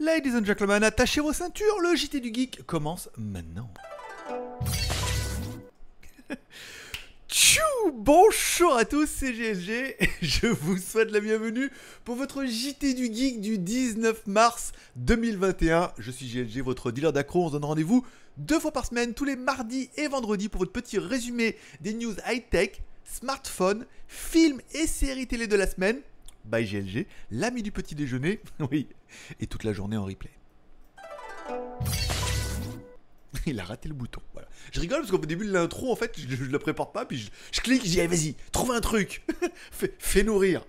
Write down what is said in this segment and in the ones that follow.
Ladies and gentlemen, attachez vos ceintures, le JT du Geek commence maintenant. Tchou Bonjour à tous, c'est GLG je vous souhaite la bienvenue pour votre JT du Geek du 19 mars 2021. Je suis GLG, votre dealer d'accro. On se donne rendez-vous deux fois par semaine, tous les mardis et vendredis, pour votre petit résumé des news high-tech, smartphones, films et séries télé de la semaine by GLG, l'ami du petit déjeuner, oui, et toute la journée en replay. Il a raté le bouton. Je rigole parce qu'au début de l'intro, en fait, je, ne la prépare pas, puis je, clique, je dis, vas-y, trouve un truc. fais, nourrir.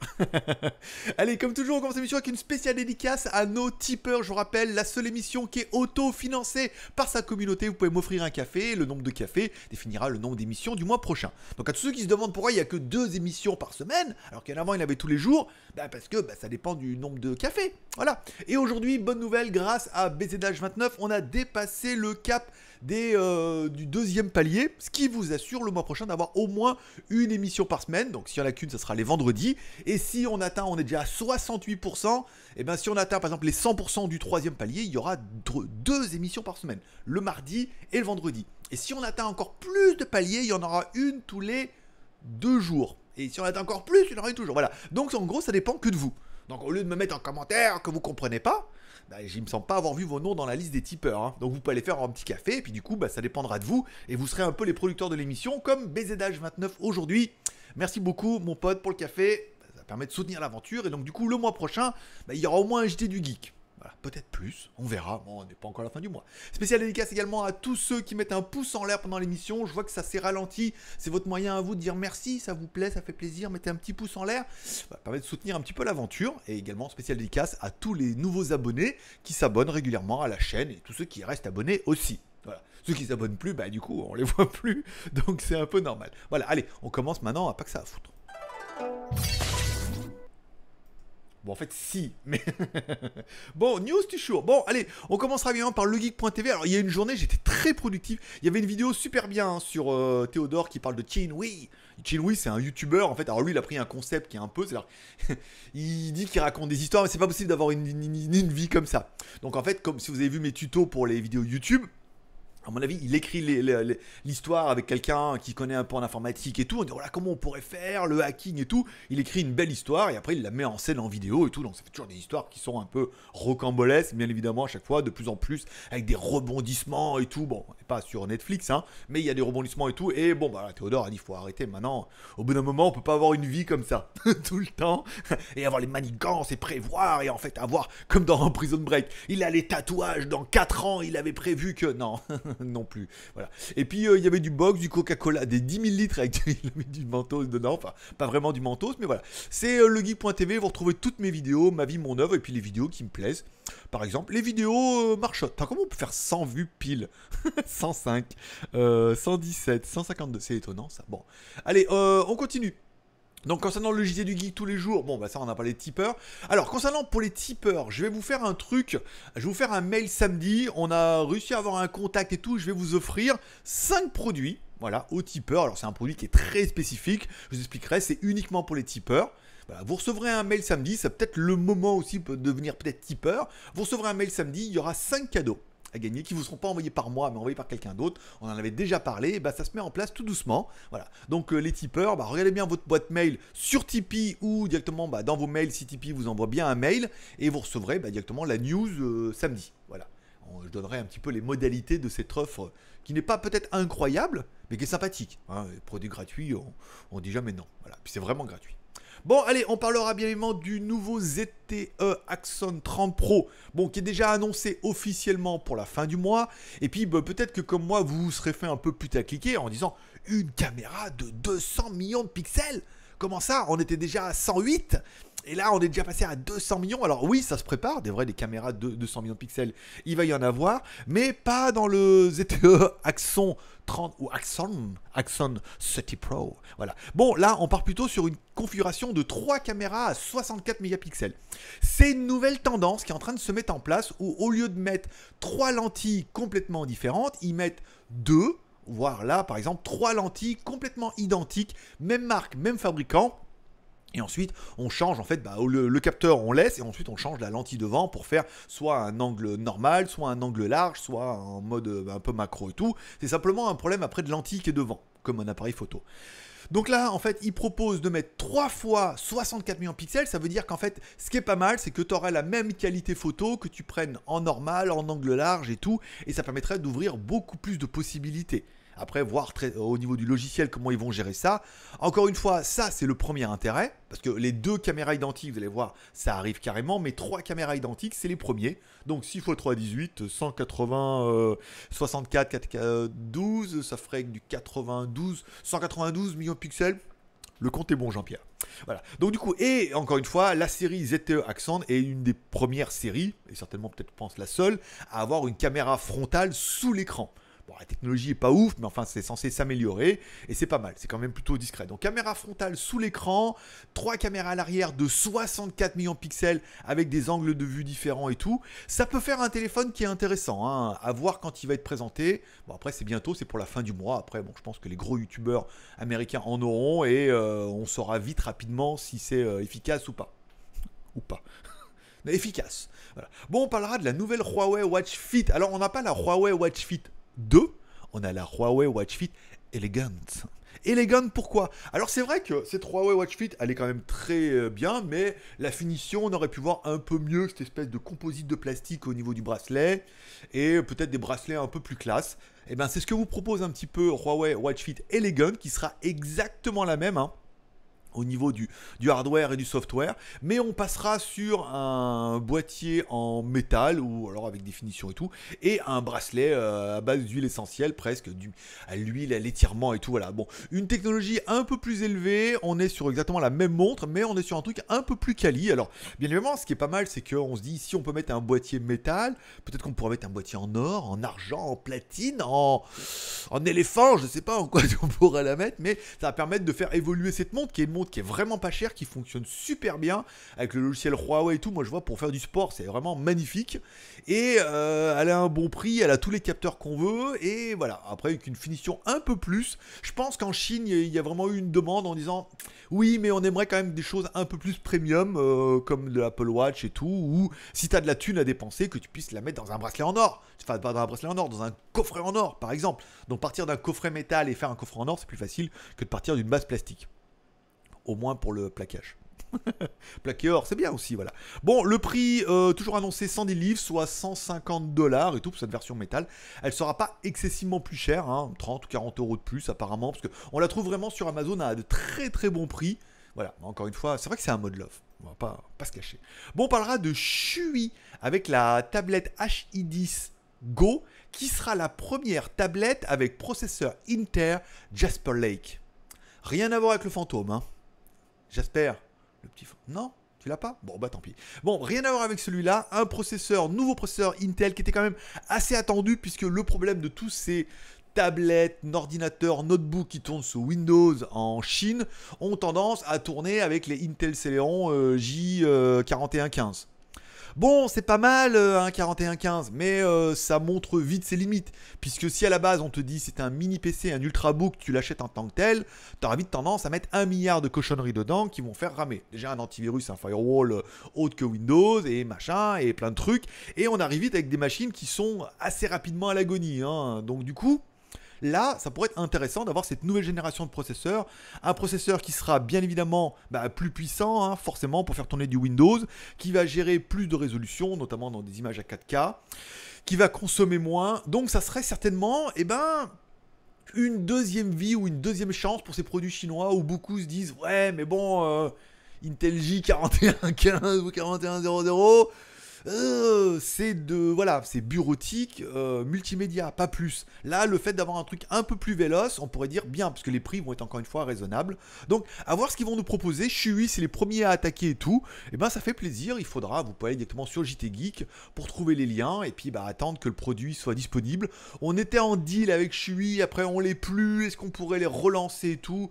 allez, comme toujours, on commence l'émission avec une spéciale dédicace à nos tipeurs. Je vous rappelle, la seule émission qui est auto-financée par sa communauté. Vous pouvez m'offrir un café. Le nombre de cafés définira le nombre d'émissions du mois prochain. Donc, à tous ceux qui se demandent pourquoi il n'y a que deux émissions par semaine, alors qu'avant, il y en avait tous les jours, bah, parce que bah, ça dépend du nombre de cafés. Voilà. Et aujourd'hui, bonne nouvelle, grâce à BZH29, on a dépassé le cap euh, du deuxième palier, ce qui vous assure le mois prochain d'avoir au moins une émission par semaine. Donc s'il on en a qu'une, ce sera les vendredis. Et si on atteint, on est déjà à 68%, et bien si on atteint par exemple les 100% du troisième palier, il y aura deux émissions par semaine, le mardi et le vendredi. Et si on atteint encore plus de paliers, il y en aura une tous les deux jours. Et si on atteint encore plus, il y en aura une toujours. Voilà. Donc en gros, ça dépend que de vous. Donc au lieu de me mettre en commentaire que vous comprenez pas, bah, je ne me sens pas avoir vu vos noms dans la liste des tipeurs. Hein. Donc vous pouvez aller faire un petit café, et puis du coup, bah, ça dépendra de vous, et vous serez un peu les producteurs de l'émission, comme BZH29 aujourd'hui. Merci beaucoup, mon pote, pour le café. Ça permet de soutenir l'aventure, et donc du coup, le mois prochain, bah, il y aura au moins un JT du Geek. Bah, peut-être plus, on verra, bon, on n'est pas encore à la fin du mois. Spécial dédicace également à tous ceux qui mettent un pouce en l'air pendant l'émission, je vois que ça s'est ralenti, c'est votre moyen à vous de dire merci, ça vous plaît, ça fait plaisir, mettez un petit pouce en l'air, ça permet de soutenir un petit peu l'aventure, et également spécial dédicace à tous les nouveaux abonnés qui s'abonnent régulièrement à la chaîne, et tous ceux qui restent abonnés aussi. Voilà. Ceux qui s'abonnent plus, bah du coup, on les voit plus, donc c'est un peu normal. Voilà, allez, on commence maintenant à pas que ça à foutre. Bon, en fait, si, mais... bon, news to show. Bon, allez, on commencera bien par legeek.tv. Alors, il y a une journée, j'étais très productif. Il y avait une vidéo super bien hein, sur euh, Théodore qui parle de Chin Oui. c'est un youtubeur, en fait. Alors, lui, il a pris un concept qui est un peu... cest à il dit qu'il raconte des histoires, mais c'est pas possible d'avoir une, vie comme ça. Donc, en fait, comme si vous avez vu mes tutos pour les vidéos YouTube, à mon avis, il écrit l'histoire avec quelqu'un qui connaît un peu en informatique et tout, on dit, voilà, comment on pourrait faire, le hacking et tout. Il écrit une belle histoire et après, il la met en scène en vidéo et tout. Donc, c'est toujours des histoires qui sont un peu rocambolesques, bien évidemment, à chaque fois, de plus en plus, avec des rebondissements et tout. Bon, on pas sur Netflix, hein, mais il y a des rebondissements et tout. Et bon, bah, Théodore a dit, faut arrêter maintenant. Au bout d'un moment, on peut pas avoir une vie comme ça, tout le temps, et avoir les manigances et prévoir, et en fait, avoir, comme dans Prison Break, il a les tatouages, dans 4 ans, il avait prévu que. Non. non plus. Voilà. Et puis, euh, il y avait du box, du Coca-Cola, des 10 000 litres avec du, mentos dedans. Enfin, pas vraiment du mentos, mais voilà. C'est euh, legeek.tv, vous retrouvez toutes mes vidéos, ma vie, mon œuvre, et puis les vidéos qui me plaisent. Par exemple, les vidéos euh, marchottes. comment on peut faire 100 vues pile 105, 117, 152. C'est étonnant ça. Bon. Allez, on continue. Donc concernant le Gisier du geek tous les jours, bon bah ça on a parlé de tipeurs. Alors concernant pour les tipeurs, je vais vous faire un truc, je vais vous faire un mail samedi, on a réussi à avoir un contact et tout, je vais vous offrir 5 produits, voilà, aux tipeurs. Alors c'est un produit qui est très spécifique, je vous expliquerai, c'est uniquement pour les tipeurs. Bah, vous recevrez un mail samedi, c'est peut-être le moment aussi de devenir peut-être tipeur. Vous recevrez un mail samedi, il y aura 5 cadeaux à gagner qui vous seront pas envoyés par moi mais envoyés par quelqu'un d'autre. On en avait déjà parlé, et bah, ça se met en place tout doucement. Voilà. Donc euh, les tipeurs, bah, regardez bien votre boîte mail sur Tipeee ou directement bah, dans vos mails si Tipeee vous envoie bien un mail et vous recevrez bah, directement la news euh, samedi. Voilà. Je donnerai un petit peu les modalités de cette offre euh, qui n'est pas peut-être incroyable, mais qui est sympathique. Hein. produit gratuit on, dit jamais non. Voilà. Puis c'est vraiment gratuit. Bon, allez, on parlera bien évidemment du nouveau ZTE Axon 30 Pro, bon, qui est déjà annoncé officiellement pour la fin du mois. Et puis, bah, peut-être que comme moi, vous vous serez fait un peu cliquer en disant une caméra de 200 millions de pixels Comment ça On était déjà à 108 et là, on est déjà passé à 200 millions. Alors oui, ça se prépare, des vrais, des caméras de 200 millions de pixels, il va y en avoir, mais pas dans le ZTE Axon 30 ou Axon, Axon 30 Pro. Voilà. Bon, là, on part plutôt sur une configuration de 3 caméras à 64 mégapixels. C'est une nouvelle tendance qui est en train de se mettre en place où au lieu de mettre 3 lentilles complètement différentes, ils mettent 2 voire là par exemple trois lentilles complètement identiques, même marque, même fabricant, et ensuite, on change en fait bah, le, capteur, on laisse et ensuite on change la lentille devant pour faire soit un angle normal, soit un angle large, soit en mode bah, un peu macro et tout. C'est simplement un problème après de lentille qui est devant, comme un appareil photo. Donc là, en fait, il propose de mettre 3 fois 64 millions de pixels. Ça veut dire qu'en fait, ce qui est pas mal, c'est que tu aurais la même qualité photo que tu prennes en normal, en angle large et tout. Et ça permettrait d'ouvrir beaucoup plus de possibilités. Après, voir au niveau du logiciel comment ils vont gérer ça. Encore une fois, ça, c'est le premier intérêt. Parce que les deux caméras identiques, vous allez voir, ça arrive carrément. Mais trois caméras identiques, c'est les premiers. Donc 6 x 3, 18, 180, 64, 4, k 12. Ça ferait du 92, 192 millions de pixels. Le compte est bon, Jean-Pierre. Voilà. Donc du coup, et encore une fois, la série ZTE Axon est une des premières séries, et certainement peut-être pense la seule, à avoir une caméra frontale sous l'écran la technologie est pas ouf, mais enfin, c'est censé s'améliorer et c'est pas mal. C'est quand même plutôt discret. Donc, caméra frontale sous l'écran, trois caméras à l'arrière de 64 millions de pixels avec des angles de vue différents et tout. Ça peut faire un téléphone qui est intéressant hein, à voir quand il va être présenté. Bon, après, c'est bientôt, c'est pour la fin du mois. Après, bon, je pense que les gros youtubeurs américains en auront et euh, on saura vite rapidement si c'est euh, efficace ou pas. Ou pas efficace. Bon, on parlera de la nouvelle Huawei Watch Fit. Alors, on n'a pas la Huawei Watch Fit 2, on a la Huawei Watch Fit Elegant. Elegant pourquoi Alors c'est vrai que cette Huawei Watch Fit, elle est quand même très euh, bien, mais la finition, on aurait pu voir un peu mieux cette espèce de composite de plastique au niveau du bracelet, et peut-être des bracelets un peu plus classe. Et eh bien c'est ce que vous propose un petit peu Huawei Watch Fit Elegant, qui sera exactement la même, hein au niveau du, du, hardware et du software, mais on passera sur un boîtier en métal ou alors avec des finitions et tout, et un bracelet euh, à base d'huile essentielle presque, du, à l'huile, à l'étirement et tout. Voilà, bon, une technologie un peu plus élevée, on est sur exactement la même montre, mais on est sur un truc un peu plus quali. Alors, bien évidemment, ce qui est pas mal, c'est qu'on se dit si on peut mettre un boîtier métal, peut-être qu'on pourrait mettre un boîtier en or, en argent, en platine, en, en éléphant, je sais pas en quoi on pourrait la mettre, mais ça va permettre de faire évoluer cette montre qui est qui est vraiment pas cher qui fonctionne super bien avec le logiciel Huawei et tout. Moi, je vois pour faire du sport, c'est vraiment magnifique. Et euh, elle a un bon prix, elle a tous les capteurs qu'on veut. Et voilà, après, avec une finition un peu plus, je pense qu'en Chine, il y a vraiment eu une demande en disant oui, mais on aimerait quand même des choses un peu plus premium, euh, comme de l'Apple Watch et tout, ou si tu as de la thune à dépenser, que tu puisses la mettre dans un bracelet en or. Enfin, pas dans un bracelet en or, dans un coffret en or, par exemple. Donc, partir d'un coffret métal et faire un coffret en or, c'est plus facile que de partir d'une base plastique au moins pour le plaquage. Plaqué or, c'est bien aussi, voilà. Bon, le prix, euh, toujours annoncé 110 livres, soit 150 dollars et tout pour cette version métal. Elle sera pas excessivement plus chère, 30 hein, ou 40 euros de plus apparemment, parce qu'on la trouve vraiment sur Amazon à de très très bons prix. Voilà, encore une fois, c'est vrai que c'est un mode love. On va pas, pas se cacher. Bon, on parlera de Shui avec la tablette HI10 Go, qui sera la première tablette avec processeur Inter Jasper Lake. Rien à voir avec le fantôme, hein. J'espère. Le petit... Non tu l'as pas Bon, bah tant pis. Bon, rien à voir avec celui-là. Un processeur, nouveau processeur Intel qui était quand même assez attendu puisque le problème de tous ces tablettes, ordinateurs, notebooks qui tournent sous Windows en Chine ont tendance à tourner avec les Intel Celeron euh, J4115. Euh, Bon, c'est pas mal euh, un 4115, mais euh, ça montre vite ses limites. Puisque si à la base on te dit c'est un mini PC, un ultrabook, tu l'achètes en tant que tel, t'auras vite tendance à mettre un milliard de cochonneries dedans qui vont faire ramer. Déjà un antivirus, un firewall euh, autre que Windows et machin et plein de trucs. Et on arrive vite avec des machines qui sont assez rapidement à l'agonie. Hein. Donc du coup, Là, ça pourrait être intéressant d'avoir cette nouvelle génération de processeurs. Un processeur qui sera bien évidemment bah, plus puissant, hein, forcément, pour faire tourner du Windows, qui va gérer plus de résolution, notamment dans des images à 4K, qui va consommer moins. Donc ça serait certainement, eh ben, une deuxième vie ou une deuxième chance pour ces produits chinois où beaucoup se disent ouais mais bon euh, Intel J4115 ou 4100 euh, c'est de voilà, c'est bureautique, euh, multimédia, pas plus. Là, le fait d'avoir un truc un peu plus véloce, on pourrait dire bien, parce que les prix vont être encore une fois raisonnables. Donc, à voir ce qu'ils vont nous proposer. Chui, c'est les premiers à attaquer et tout. Et eh ben, ça fait plaisir. Il faudra, vous pouvez aller directement sur JT Geek pour trouver les liens et puis bah, attendre que le produit soit disponible. On était en deal avec Chui, après on les plus. Est-ce qu'on pourrait les relancer et tout?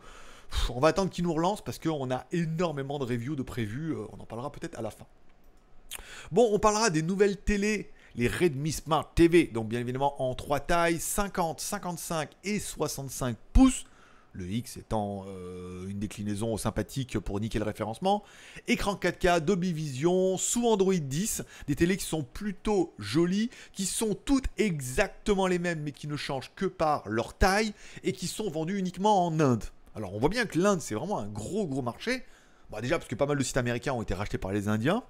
on va attendre qu'ils nous relancent parce qu'on a énormément de reviews de prévues. Euh, on en parlera peut-être à la fin. Bon, on parlera des nouvelles télé, les Redmi Smart TV, donc bien évidemment en trois tailles, 50, 55 et 65 pouces. Le X étant euh, une déclinaison sympathique pour nickel le référencement. Écran 4K, Dolby Vision, sous Android 10, des télés qui sont plutôt jolies, qui sont toutes exactement les mêmes mais qui ne changent que par leur taille et qui sont vendues uniquement en Inde. Alors on voit bien que l'Inde c'est vraiment un gros gros marché. Bah, déjà parce que pas mal de sites américains ont été rachetés par les Indiens.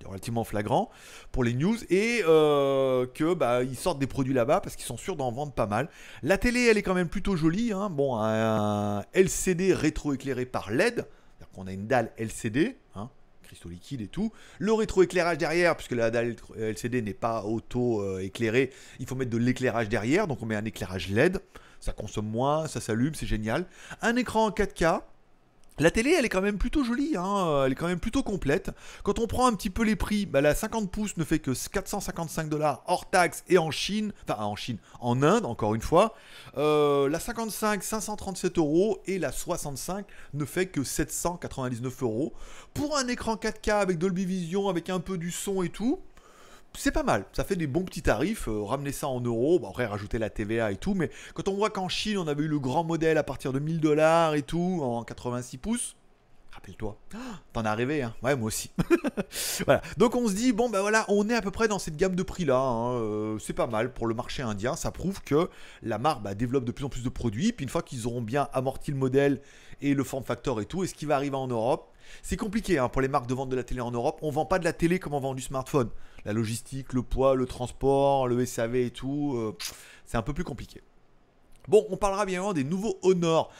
C'est relativement flagrant pour les news, et qu'ils euh, que bah, ils sortent des produits là-bas parce qu'ils sont sûrs d'en vendre pas mal. La télé, elle est quand même plutôt jolie. Hein. Bon, un LCD rétroéclairé par LED, On a une dalle LCD, hein, cristaux liquides et tout. Le rétroéclairage derrière, puisque la dalle LCD n'est pas auto-éclairée, il faut mettre de l'éclairage derrière, donc on met un éclairage LED. Ça consomme moins, ça s'allume, c'est génial. Un écran en 4K, la télé, elle est quand même plutôt jolie, hein, euh, elle est quand même plutôt complète. Quand on prend un petit peu les prix, bah, la 50 pouces ne fait que 455 dollars hors taxe et en Chine, enfin en Chine, en Inde encore une fois. Euh, la 55, 537 euros et la 65 ne fait que 799 euros. Pour un écran 4K avec Dolby Vision, avec un peu du son et tout, c'est pas mal, ça fait des bons petits tarifs, euh, ramener ça en euros, après rajouter la TVA et tout, mais quand on voit qu'en Chine on avait eu le grand modèle à partir de 1000 dollars et tout, en 86 pouces, rappelle-toi, ah, t'en as rêvé, hein. ouais moi aussi. donc on se dit, bon bah voilà, on est à peu près dans cette gamme de prix là, hein, euh, c'est pas mal pour le marché indien, ça prouve que la marque bah, développe de plus en plus de produits, puis une fois qu'ils auront bien amorti le modèle et le form factor et tout, et ce qui va arriver en Europe, c'est compliqué hein, pour les marques de vente de la télé en Europe. On vend pas de la télé comme on vend du smartphone la logistique, le poids, le transport, le SAV et tout, euh, c'est un peu plus compliqué. Bon, on parlera bien évidemment des nouveaux Honor.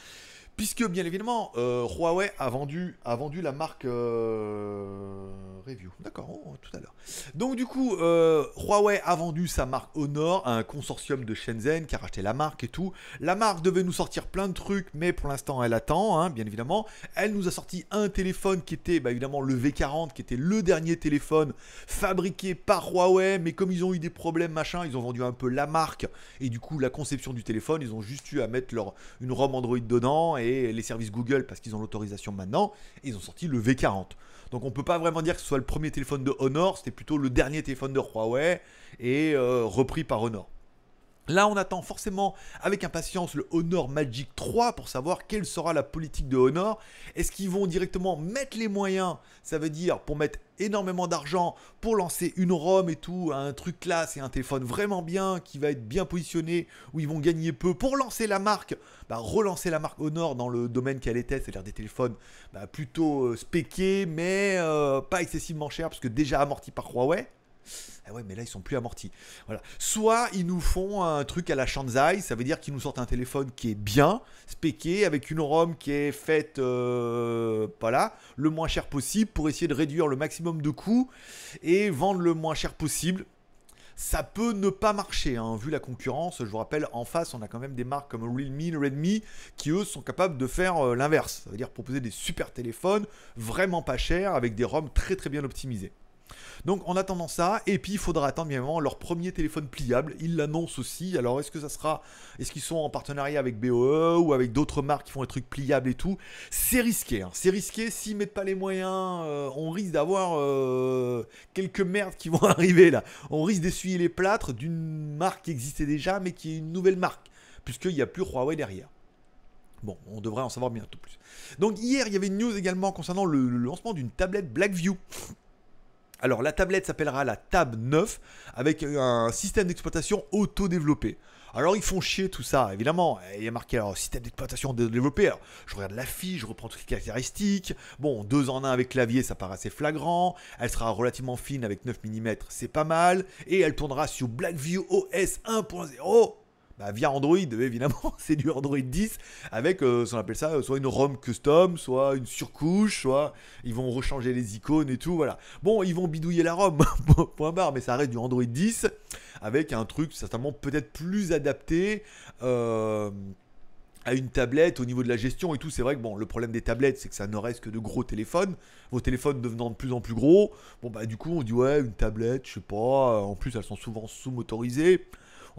Puisque, bien évidemment, euh, Huawei a vendu, a vendu la marque euh, Review. D'accord, oh, tout à l'heure. Donc, du coup, euh, Huawei a vendu sa marque Honor à un consortium de Shenzhen qui a racheté la marque et tout. La marque devait nous sortir plein de trucs, mais pour l'instant, elle attend, hein, bien évidemment. Elle nous a sorti un téléphone qui était, bah, évidemment, le V40, qui était le dernier téléphone fabriqué par Huawei. Mais comme ils ont eu des problèmes, machin, ils ont vendu un peu la marque. Et du coup, la conception du téléphone, ils ont juste eu à mettre leur, une ROM Android dedans. Et les services Google parce qu'ils ont l'autorisation maintenant, et ils ont sorti le V40. Donc on peut pas vraiment dire que ce soit le premier téléphone de Honor, c'était plutôt le dernier téléphone de Huawei et euh, repris par Honor. Là, on attend forcément avec impatience le Honor Magic 3 pour savoir quelle sera la politique de Honor. Est-ce qu'ils vont directement mettre les moyens Ça veut dire pour mettre énormément d'argent pour lancer une ROM et tout, un truc classe et un téléphone vraiment bien qui va être bien positionné, où ils vont gagner peu pour lancer la marque, bah, relancer la marque Honor dans le domaine qu'elle était, c'est-à-dire des téléphones bah, plutôt euh, mais euh, pas excessivement chers parce que déjà amortis par Huawei. Ah ouais, mais là, ils sont plus amortis. Voilà. Soit ils nous font un truc à la Shanzai, ça veut dire qu'ils nous sortent un téléphone qui est bien, spéqué, avec une ROM qui est faite, euh, le moins cher possible pour essayer de réduire le maximum de coûts et vendre le moins cher possible ça peut ne pas marcher. Hein. Vu la concurrence, je vous rappelle, en face, on a quand même des marques comme Realme, Redmi, qui eux sont capables de faire euh, l'inverse. Ça veut dire proposer des super téléphones vraiment pas chers avec des ROM très très bien optimisés. Donc en attendant ça, et puis il faudra attendre bien évidemment leur premier téléphone pliable. Ils l'annoncent aussi. Alors est-ce que ça sera, est-ce qu'ils sont en partenariat avec BOE ou avec d'autres marques qui font des trucs pliables et tout C'est risqué. Hein. C'est risqué. S'ils mettent pas les moyens, euh, on risque d'avoir euh, quelques merdes qui vont arriver là. On risque d'essuyer les plâtres d'une marque qui existait déjà, mais qui est une nouvelle marque, puisqu'il n'y a plus Huawei derrière. Bon, on devrait en savoir bientôt plus. Donc hier, il y avait une news également concernant le lancement d'une tablette Blackview. Alors la tablette s'appellera la Tab 9 avec euh, un système d'exploitation auto-développé. Alors ils font chier tout ça, évidemment. Il y a marqué alors, système d'exploitation développé. Je regarde la fiche, je reprends toutes les caractéristiques. Bon, deux en un avec clavier, ça paraît assez flagrant. Elle sera relativement fine avec 9 mm, c'est pas mal. Et elle tournera sur Blackview OS 1.0. Bah, via Android, évidemment, c'est du Android 10 avec, euh, on appelle ça, euh, soit une ROM custom, soit une surcouche, soit ils vont rechanger les icônes et tout, voilà. Bon, ils vont bidouiller la ROM, point barre, mais ça reste du Android 10 avec un truc certainement peut-être plus adapté. Euh, à une tablette au niveau de la gestion et tout. C'est vrai que bon, le problème des tablettes, c'est que ça ne reste que de gros téléphones. Vos téléphones devenant de plus en plus gros, bon bah du coup on dit ouais une tablette, je sais pas. En plus elles sont souvent sous-motorisées.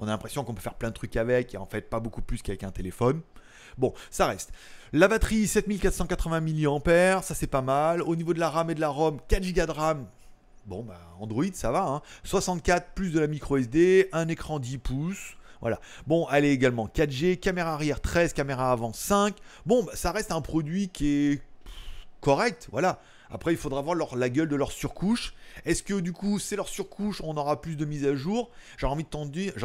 On a l'impression qu'on peut faire plein de trucs avec et en fait pas beaucoup plus qu'avec un téléphone. Bon, ça reste. La batterie 7480 mAh, ça c'est pas mal. Au niveau de la RAM et de la ROM, 4 Go de RAM. Bon, bah, Android, ça va. 64 hein. plus de la micro SD, un écran 10 pouces. Voilà. Bon, elle est également 4G, caméra arrière 13, caméra avant 5. Bon, bah, ça reste un produit qui est correct. Voilà. Après, il faudra voir la gueule de leur surcouche. Est-ce que du coup, c'est leur surcouche, on aura plus de mise à jour J'ai envie de j'ai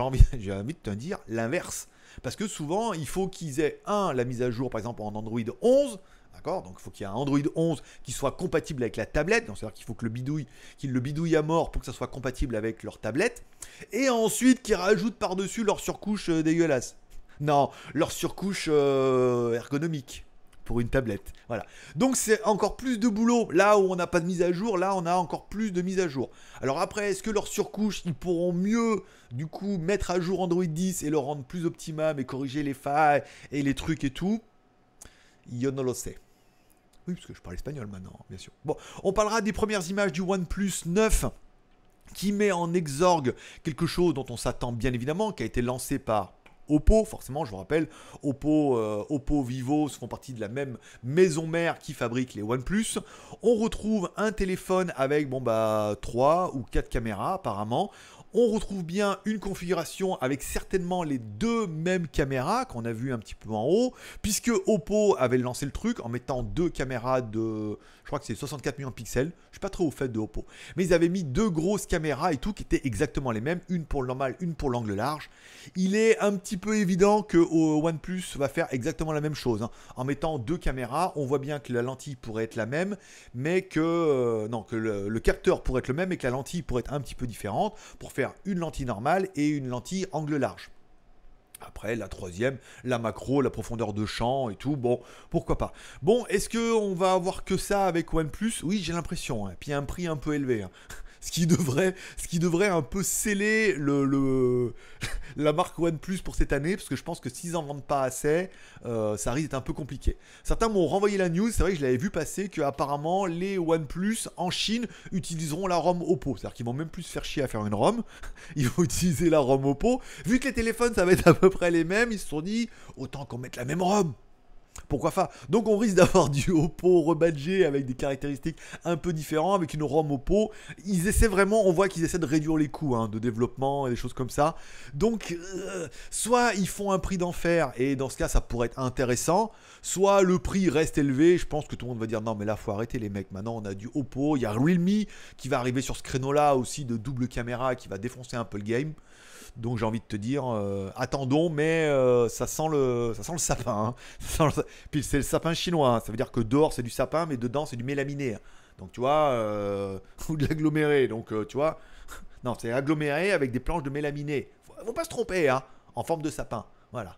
envie, de te dire l'inverse. Parce que souvent, il faut qu'ils aient, un, la mise à jour, par exemple, en Android 11, D'accord donc il faut qu'il y ait un Android 11 qui soit compatible avec la tablette. Donc c'est-à-dire qu'il faut que le bidouille, qu'ils le bidouillent à mort pour que ça soit compatible avec leur tablette. Et ensuite qu'ils rajoutent par-dessus leur surcouche euh, dégueulasse. Non, leur surcouche euh, ergonomique pour une tablette. Voilà. Donc c'est encore plus de boulot. Là où on n'a pas de mise à jour, là on a encore plus de mise à jour. Alors après, est-ce que leur surcouche, ils pourront mieux du coup mettre à jour Android 10 et le rendre plus optimum et corriger les failles et les trucs et tout Yo no lo sé. Oui, parce que je parle espagnol maintenant, bien sûr. Bon, on parlera des premières images du OnePlus 9 qui met en exorgue quelque chose dont on s'attend bien évidemment, qui a été lancé par Oppo, forcément, je vous rappelle, Oppo, Vivo euh, Oppo, Vivo font partie de la même maison mère qui fabrique les OnePlus. On retrouve un téléphone avec bon bah 3 ou 4 caméras apparemment. On retrouve bien une configuration avec certainement les deux mêmes caméras qu'on a vu un petit peu en haut, puisque Oppo avait lancé le truc en mettant deux caméras de, je crois que c'est 64 millions de pixels. Je suis pas trop au fait de Oppo. Mais ils avaient mis deux grosses caméras et tout qui étaient exactement les mêmes, une pour le normal, une pour l'angle large. Il est un petit peu évident que OnePlus va faire exactement la même chose. Hein. En mettant deux caméras, on voit bien que la lentille pourrait être la même, mais que euh, le capteur pourrait être le même et que la lentille pourrait être un petit peu différente pour faire une lentille normale et une lentille angle large. Après, la troisième, la macro, la profondeur de champ et tout. Bon, pourquoi pas. Bon, est-ce qu'on va avoir que ça avec OnePlus Oui, j'ai l'impression. Et hein. Puis un prix un peu élevé. Hein ce qui devrait, ce qui devrait un peu sceller le, la marque OnePlus pour cette année, parce que je pense que s'ils n'en vendent pas assez, euh, ça risque d'être un peu compliqué. Certains m'ont renvoyé la news, c'est vrai que je l'avais vu passer, que apparemment les OnePlus en Chine utiliseront la ROM Oppo, c'est-à-dire qu'ils vont même plus se faire chier à faire une ROM, ils vont utiliser la ROM Oppo. Vu que les téléphones ça va être à peu près les mêmes, ils se sont dit autant qu'on mette la même ROM pourquoi pas Donc on risque d'avoir du Oppo rebadgé avec des caractéristiques un peu différentes, avec une ROM Oppo. Ils essaient vraiment, on voit qu'ils essaient de réduire les coûts hein, de développement et des choses comme ça. Donc euh, soit ils font un prix d'enfer et dans ce cas ça pourrait être intéressant, soit le prix reste élevé. Je pense que tout le monde va dire non mais là faut arrêter les mecs. Maintenant on a du Oppo, il y a Realme qui va arriver sur ce créneau là aussi de double caméra qui va défoncer un peu le game. Donc j'ai envie de te dire, euh, attendons, mais euh, ça, sent le, ça sent le sapin. Hein. puis c'est le sapin chinois, hein. ça veut dire que dehors c'est du sapin, mais dedans c'est du mélaminé. Hein. Donc tu vois, euh, ou de l'aggloméré. Donc tu vois, non, c'est aggloméré avec des planches de mélaminé. Faut, faut pas se tromper, hein, en forme de sapin. Voilà.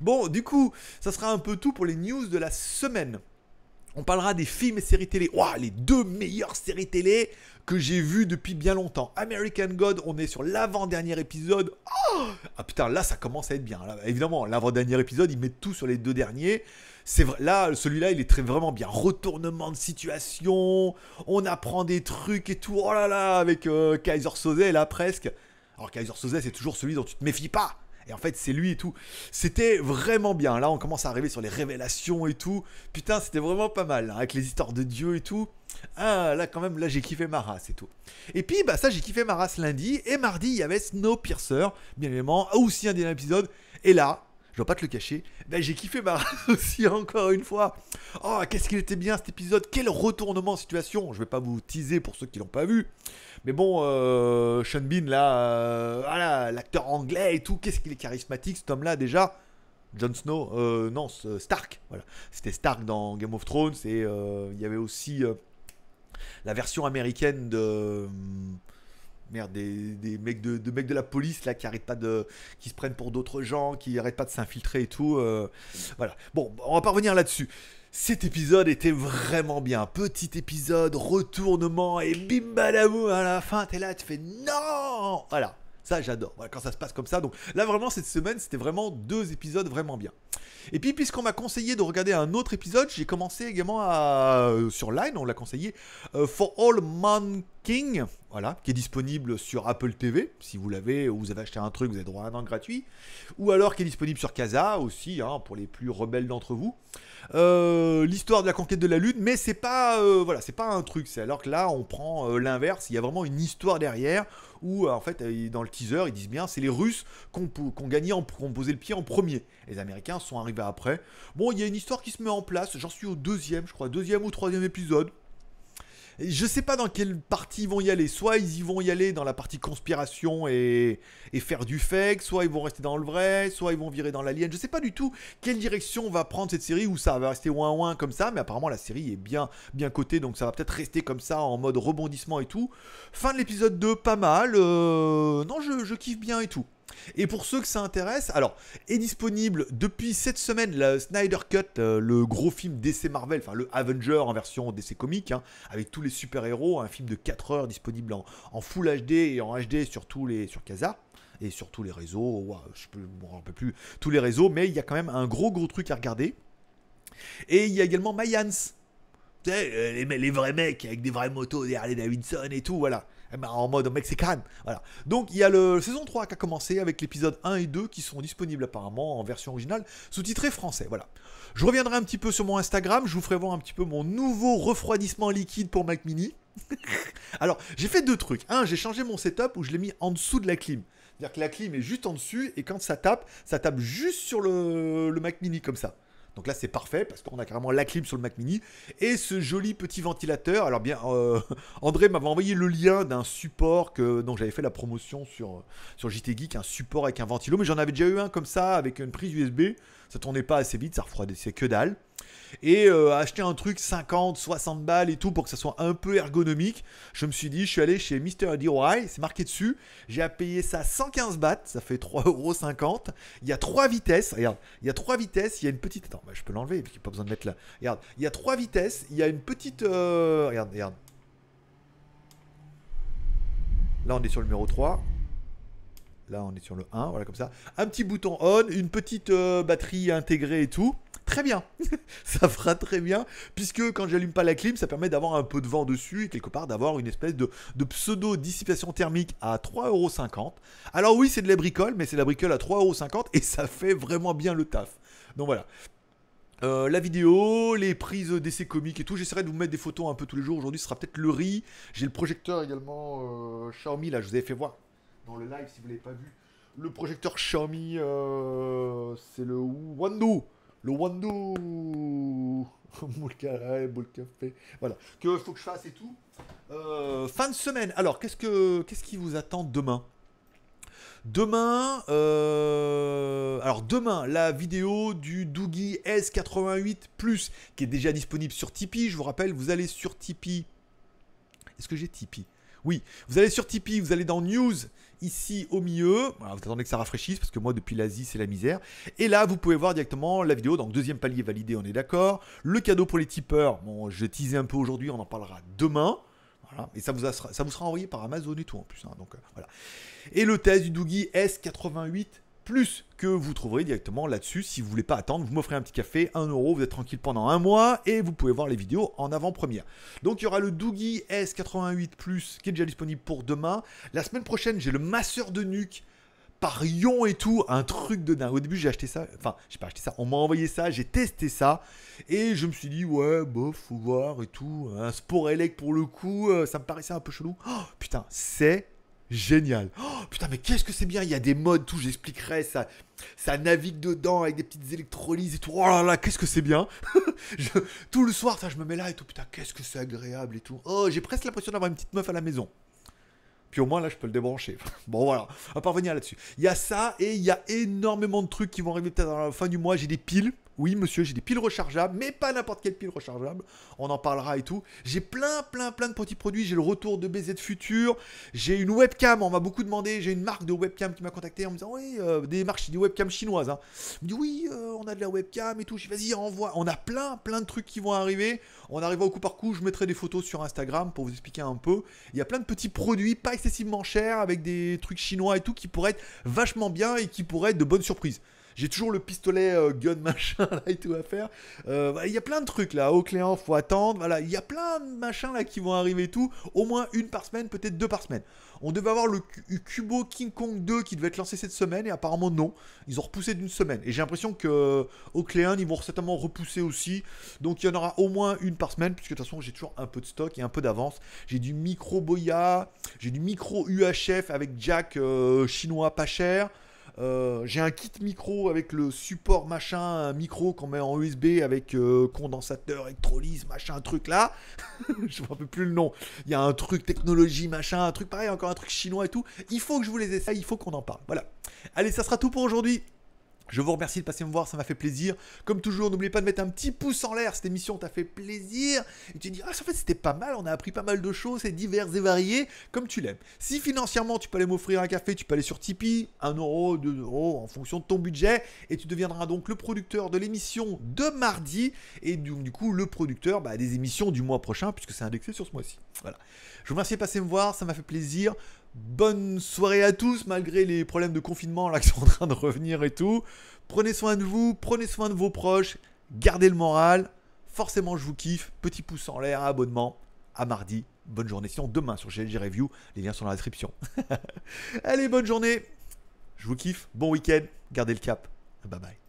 bon, du coup, ça sera un peu tout pour les news de la semaine. On parlera des films et séries télé. Waouh, les deux meilleures séries télé que j'ai vues depuis bien longtemps. American God, on est sur l'avant-dernier épisode. ah, ah putain, là ça commence à être bien. Là, évidemment, l'avant-dernier épisode, ils mettent tout sur les deux derniers. C'est vrai, là, celui-là, il est très vraiment bien. Retournement de situation, on apprend des trucs et tout. Oh là là, avec euh, Kaiser Soze, là presque. Alors Kaiser Soze, c'est toujours celui dont tu te méfies pas. Et en fait, c'est lui et tout. C'était vraiment bien. Là, on commence à arriver sur les révélations et tout. Putain, c'était vraiment pas mal. Hein, avec les histoires de Dieu et tout. Ah, là, quand même, là, j'ai kiffé ma race et tout. Et puis, bah, ça, j'ai kiffé ma race lundi. Et mardi, il y avait Snowpiercer, bien évidemment. Aussi un dernier épisode. Et là, je vais pas te le cacher, ben, j'ai kiffé ma aussi encore une fois. Oh, qu'est-ce qu'il était bien cet épisode, quel retournement de situation. Je vais pas vous teaser pour ceux qui l'ont pas vu. Mais bon, euh, Sean Bean là, euh, voilà, l'acteur anglais et tout, qu'est-ce qu'il est charismatique cet homme-là déjà. Jon Snow, euh, non, Stark, voilà. C'était Stark dans Game of Thrones et il y avait aussi la version américaine de merde, des, mecs de, mecs de la police là qui arrêtent pas de, qui se prennent pour d'autres gens, qui arrêtent pas de s'infiltrer et tout. Euh, voilà. Bon, on va pas revenir là-dessus. Cet épisode était vraiment bien. Petit épisode, retournement et bim badaboum à la fin, t'es là, tu fais non. Voilà. Ça, j'adore. quand ça se passe comme ça. Donc là, vraiment, cette semaine, c'était vraiment deux épisodes vraiment bien. Et puis, puisqu'on m'a conseillé de regarder un autre épisode, j'ai commencé également à. Euh, sur Line, on l'a conseillé. Euh, For All Mankind King, voilà, qui est disponible sur Apple TV, si vous l'avez, ou vous avez acheté un truc, vous avez droit à un gratuit, ou alors qui est disponible sur Casa aussi, hein, pour les plus rebelles d'entre vous. Euh, l'histoire de la conquête de la Lune, mais c'est pas, euh, voilà, c'est pas un truc, c'est alors que là, on prend euh, l'inverse, il y a vraiment une histoire derrière, où en fait, dans le teaser, ils disent bien, c'est les Russes qu'on ont gagné, en, qu posé le pied en premier, les Américains sont arrivés après. Bon, il y a une histoire qui se met en place, j'en suis au deuxième, je crois, deuxième ou troisième épisode, je sais pas dans quelle partie ils vont y aller. Soit ils y vont y aller dans la partie conspiration et, faire du fake, soit ils vont rester dans le vrai, soit ils vont virer dans l'alien. Je sais pas du tout quelle direction va prendre cette série ou ça va rester ouin ouin comme ça, mais apparemment la série est bien bien cotée, donc ça va peut-être rester comme ça en mode rebondissement et tout. Fin de l'épisode 2, pas mal. Euh, non, je kiffe bien et tout. Et pour ceux que ça intéresse, alors, est disponible depuis cette semaine le Snyder Cut, euh, le gros film DC Marvel, enfin le Avenger en version DC comique, hein, avec tous les super-héros, un film de 4 heures disponible en, Full HD et en HD sur tous les sur Casa et sur tous les réseaux, je peux, peu plus tous les réseaux, mais il y a quand même un gros gros truc à regarder. Et il y a également Mayans, euh, les, les, vrais mecs avec des vraies motos, des Harley Davidson et tout, voilà. Eh ben, en mode mexicain, Voilà. Donc il y a le saison 3 qui a commencé avec l'épisode 1 et 2 qui sont disponibles apparemment en version originale sous-titrée français. Voilà. Je reviendrai un petit peu sur mon Instagram, je vous ferai voir un petit peu mon nouveau refroidissement liquide pour Mac Mini. Alors, j'ai fait deux trucs. Un, j'ai changé mon setup où je l'ai mis en dessous de la clim. C'est-à-dire que la clim est juste en dessus et quand ça tape, ça tape juste sur le Mac Mini comme ça. Donc là, c'est parfait parce qu'on a carrément la clip sur le Mac Mini et ce joli petit ventilateur. Alors bien, euh, André m'avait envoyé le lien d'un support que donc j'avais fait la promotion sur euh, sur JT Geek, un support avec un ventilo, mais j'en avais déjà eu un comme ça avec une prise USB. Ça tournait pas assez vite, ça refroidissait que dalle et euh, acheter un truc 50, 60 balles et tout pour que ça soit un peu ergonomique, je me suis dit, je suis allé chez Mr. DIY, c'est marqué dessus, j'ai à payer ça 115 bahts, ça fait 3,50€. Il y a trois vitesses, regarde, il y a trois vitesses, il y a une petite. Attends, bah, je peux l'enlever, n'y a pas besoin de mettre là. Regarde, il y a trois vitesses, il y a une petite. Euh, regarde, regarde. Là, on est sur le numéro 3. Là, on est sur le 1, voilà comme ça. Un petit bouton on, une petite euh, batterie intégrée et tout très bien. ça fera très bien, puisque quand j'allume pas la clim, ça permet d'avoir un peu de vent dessus et quelque part d'avoir une espèce de, pseudo-dissipation thermique à 3,50€. Alors oui, c'est de la bricole, mais c'est de la bricole à 3,50€ et ça fait vraiment bien le taf. Donc voilà. Euh, la vidéo, les prises d'essais comiques et tout. J'essaierai de vous mettre des photos un peu tous les jours. Aujourd'hui, ce sera peut-être le riz. J'ai le projecteur également euh, Xiaomi. Là, je vous avais fait voir dans le live si vous l'avez pas vu. Le projecteur Xiaomi, euh, c'est le Wando le Wando Boule boule café. Voilà. Que faut que je fasse et tout. Euh, fin de semaine. Alors, qu'est-ce, que, qu'est-ce qui vous attend demain Demain, euh, alors demain, la vidéo du Doogie S88 Plus qui est déjà disponible sur Tipeee. Je vous rappelle, vous allez sur Tipeee. Est-ce que j'ai Tipeee oui, vous allez sur Tipeee, vous allez dans News, ici au milieu. vous attendez que ça rafraîchisse parce que moi, depuis l'Asie, c'est la misère. Et là, vous pouvez voir directement la vidéo. Donc, deuxième palier validé, on est d'accord. Le cadeau pour les tipeurs, bon, je teasais un peu aujourd'hui, on en parlera demain. Et ça vous, sera envoyé par Amazon et tout en plus. Hein. donc, euh, voilà. Et le test du Doogie S88 plus que vous trouverez directement là-dessus. Si vous voulez pas attendre, vous m'offrez un petit café, 1€, euro, vous êtes tranquille pendant un mois et vous pouvez voir les vidéos en avant-première. Donc il y aura le Doogie S88 Plus qui est déjà disponible pour demain. La semaine prochaine, j'ai le masseur de nuque par et tout, un truc de dingue. Au début, j'ai acheté ça, enfin, j'ai pas acheté ça, on m'a envoyé ça, j'ai testé ça, et je me suis dit, ouais, bof, faut voir et tout. Un sport pour le coup, euh, ça me paraissait un peu chelou. Oh, putain, c'est Génial. Oh, putain, mais qu'est-ce que c'est bien. Il y a des modes, tout, j'expliquerai. Ça, ça navigue dedans avec des petites électrolyses et tout. Oh là là, qu'est-ce que c'est bien. tout le soir, ça, je me mets là et tout. Putain, qu'est-ce que c'est agréable et tout. Oh, j'ai presque l'impression d'avoir une petite meuf à la maison. Puis au moins, là, je peux le débrancher. bon, voilà. On va pas revenir là-dessus. Il y a ça et il y a énormément de trucs qui vont arriver peut-être à la fin du mois. J'ai des piles. Oui, monsieur, j'ai des piles rechargeables, mais pas n'importe quelle pile rechargeable. On en parlera et tout. J'ai plein, plein, plein de petits produits. J'ai le retour de BZ Futur. J'ai une webcam. On m'a beaucoup demandé. J'ai une marque de webcam qui m'a contacté en me disant Oui, euh, des, marques, des webcams chinoises. Je hein. me dis Oui, euh, on a de la webcam et tout. Je Vas-y, envoie. On a plein, plein de trucs qui vont arriver. On arrivera au coup par coup. Je mettrai des photos sur Instagram pour vous expliquer un peu. Il y a plein de petits produits pas excessivement chers avec des trucs chinois et tout qui pourraient être vachement bien et qui pourraient être de bonnes surprises. J'ai toujours le pistolet euh, gun machin là et tout à faire. Euh, il y a plein de trucs là. Au cléant, faut attendre. Voilà, il y a plein de machins là qui vont arriver et tout. Au moins une par semaine, peut-être deux par semaine. On devait avoir le Cubo King Kong 2 qui devait être lancé cette semaine et apparemment non. Ils ont repoussé d'une semaine. Et j'ai l'impression que Ocléan, euh, ils vont certainement repousser aussi. Donc il y en aura au moins une par semaine, puisque de toute façon j'ai toujours un peu de stock et un peu d'avance. J'ai du micro Boya, j'ai du micro UHF avec Jack chinois pas cher. Euh, j'ai un kit micro avec le support machin, micro qu'on met en USB avec euh, condensateur, électrolyse, machin, truc là. je ne rappelle plus le nom. Il y a un truc technologie, machin, un truc pareil, encore un truc chinois et tout. Il faut que je vous les essaye, il faut qu'on en parle. Voilà. Allez, ça sera tout pour aujourd'hui. Je vous remercie de passer me voir, ça m'a fait plaisir. Comme toujours, n'oubliez pas de mettre un petit pouce en l'air, cette émission t'a fait plaisir. Et tu te dis, ah, en fait, c'était pas mal, on a appris pas mal de choses, c'est divers et varié, comme tu l'aimes. Si financièrement, tu peux aller m'offrir un café, tu peux aller sur Tipeee, 1 euro, 2 euros, en fonction de ton budget, et tu deviendras donc le producteur de l'émission de mardi, et donc, du coup, le producteur bah, des émissions du mois prochain, puisque c'est indexé sur ce mois-ci. Voilà. Je vous remercie de passer me voir, ça m'a fait plaisir. Bonne soirée à tous, malgré les problèmes de confinement là qui sont en train de revenir et tout. Prenez soin de vous, prenez soin de vos proches, gardez le moral. Forcément, je vous kiffe. Petit pouce en l'air, abonnement. À mardi. Bonne journée. Sinon, demain sur GLG Review, les liens sont dans la description. Allez, bonne journée. Je vous kiffe. Bon week-end. Gardez le cap. Bye bye.